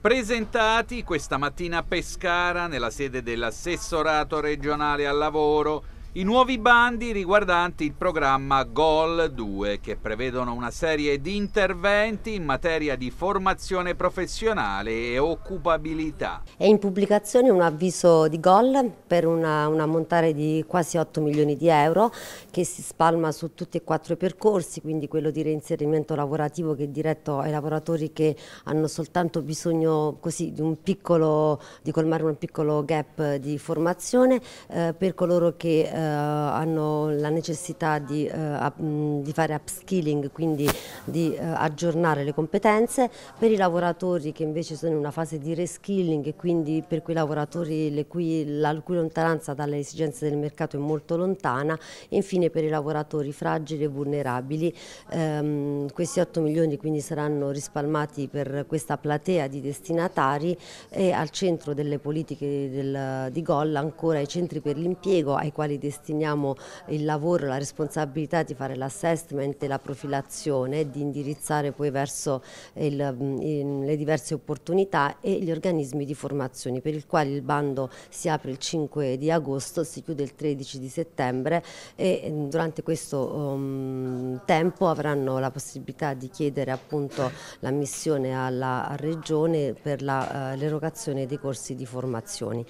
presentati questa mattina a Pescara nella sede dell'assessorato regionale al lavoro i nuovi bandi riguardanti il programma Goal 2 che prevedono una serie di interventi in materia di formazione professionale e occupabilità. È in pubblicazione un avviso di Goal per una, un ammontare di quasi 8 milioni di euro che si spalma su tutti e quattro i percorsi, quindi quello di reinserimento lavorativo che è diretto ai lavoratori che hanno soltanto bisogno così, di, piccolo, di colmare un piccolo gap di formazione eh, per coloro che eh, eh, hanno la necessità di, eh, up, mm, di fare upskilling, quindi di eh, aggiornare le competenze, per i lavoratori che invece sono in una fase di reskilling e quindi per quei lavoratori cui, la cui lontananza dalle esigenze del mercato è molto lontana e infine per i lavoratori fragili e vulnerabili. Ehm, questi 8 milioni quindi saranno rispalmati per questa platea di destinatari e al centro delle politiche del, di Golla ancora i centri per l'impiego ai quali destinare destiniamo il lavoro, la responsabilità di fare l'assessment e la profilazione e di indirizzare poi verso il, mm, le diverse opportunità e gli organismi di formazione per il quale il bando si apre il 5 di agosto, si chiude il 13 di settembre e mm, durante questo um, tempo avranno la possibilità di chiedere appunto l'ammissione alla Regione per eh, l'erogazione uh, dei corsi di formazione.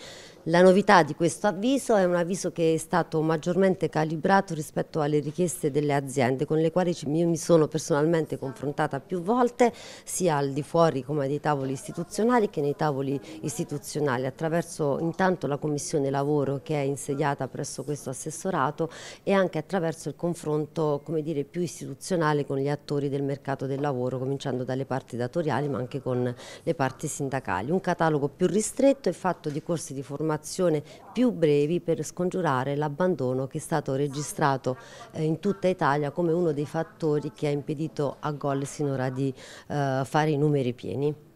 La novità di questo avviso è un avviso che è stato stato maggiormente calibrato rispetto alle richieste delle aziende con le quali io mi sono personalmente confrontata più volte sia al di fuori come dei tavoli istituzionali che nei tavoli istituzionali attraverso intanto la Commissione Lavoro che è insediata presso questo assessorato e anche attraverso il confronto come dire, più istituzionale con gli attori del mercato del lavoro cominciando dalle parti datoriali ma anche con le parti sindacali. Un catalogo più ristretto è fatto di corsi di formazione più brevi per scongiurare la abbandono che è stato registrato eh, in tutta Italia come uno dei fattori che ha impedito a Gol sinora di eh, fare i numeri pieni.